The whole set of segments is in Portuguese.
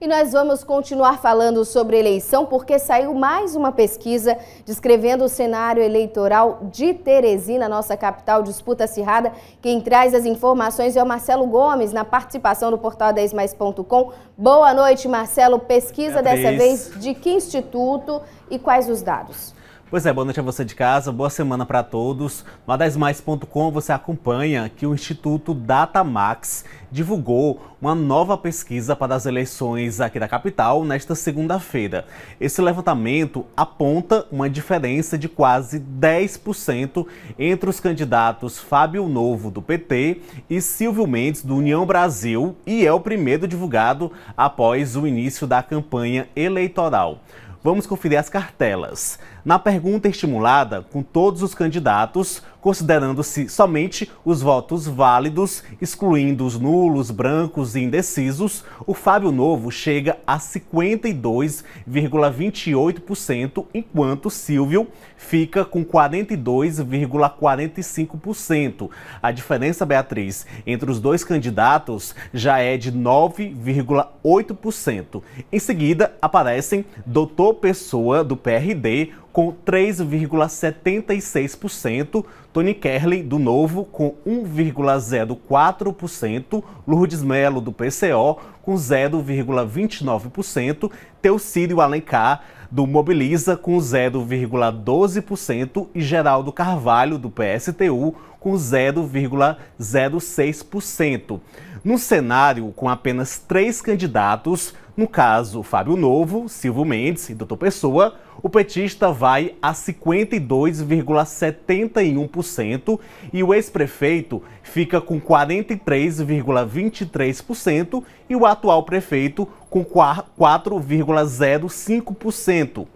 E nós vamos continuar falando sobre eleição porque saiu mais uma pesquisa descrevendo o cenário eleitoral de Teresina, nossa capital, disputa acirrada. Quem traz as informações é o Marcelo Gomes, na participação do portal 10mais.com. Boa noite, Marcelo. Pesquisa Beatriz. dessa vez de que instituto e quais os dados? Pois é, boa noite a você de casa, boa semana para todos. No AdesMais.com você acompanha que o Instituto Datamax divulgou uma nova pesquisa para as eleições aqui da capital nesta segunda-feira. Esse levantamento aponta uma diferença de quase 10% entre os candidatos Fábio Novo do PT e Silvio Mendes do União Brasil e é o primeiro divulgado após o início da campanha eleitoral vamos conferir as cartelas. Na pergunta estimulada, com todos os candidatos, considerando-se somente os votos válidos, excluindo os nulos, brancos e indecisos, o Fábio Novo chega a 52,28%, enquanto Silvio fica com 42,45%. A diferença, Beatriz, entre os dois candidatos já é de 9,8%. Em seguida, aparecem Doutor Pessoa, do PRD, com 3,76%, Tony Kerley, do Novo, com 1,04%, Lourdes Melo, do PCO, com 0,29%, Teucídio Alencar do Mobiliza com 0,12% e Geraldo Carvalho do PSTU com 0,06%. No cenário com apenas três candidatos, no caso Fábio Novo, Silvio Mendes e Doutor Pessoa, o petista vai a 52,71% e o ex-prefeito fica com 43,23% e o atual atual prefeito, com 4,05%.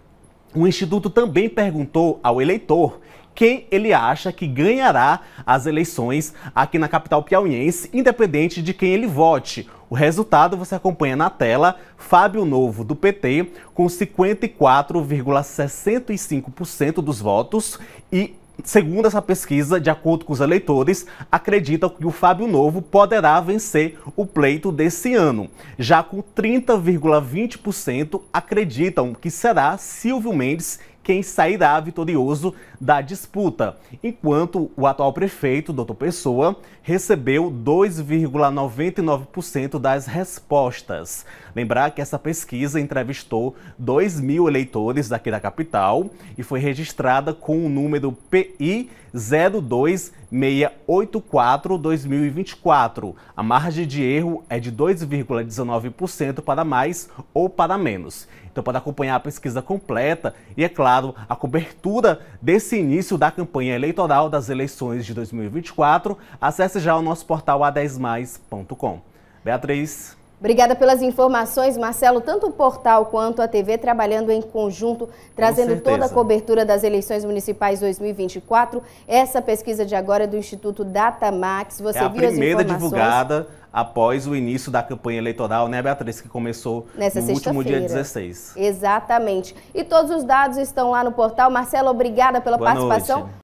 O Instituto também perguntou ao eleitor quem ele acha que ganhará as eleições aqui na capital piauiense, independente de quem ele vote. O resultado você acompanha na tela: Fábio Novo, do PT, com 54,65% dos votos, e segundo essa pesquisa, de acordo com os eleitores, acreditam que o Fábio Novo poderá vencer o pleito desse ano. Já com 30,20% acreditam que será Silvio Mendes quem sairá vitorioso da disputa, enquanto o atual prefeito, Dr. Pessoa, recebeu 2,99% das respostas. Lembrar que essa pesquisa entrevistou 2 mil eleitores daqui da capital e foi registrada com o número PI 02 684-2024. A margem de erro é de 2,19% para mais ou para menos. Então, para acompanhar a pesquisa completa e, é claro, a cobertura desse início da campanha eleitoral das eleições de 2024, acesse já o nosso portal a10mais.com. Beatriz. Obrigada pelas informações, Marcelo. Tanto o portal quanto a TV trabalhando em conjunto, trazendo toda a cobertura das eleições municipais 2024. Essa pesquisa de agora é do Instituto Datamax. Você é viu as informações? a primeira divulgada após o início da campanha eleitoral, né, Beatriz, que começou Nessa no último dia 16. Exatamente. E todos os dados estão lá no portal. Marcelo, obrigada pela Boa participação. Noite.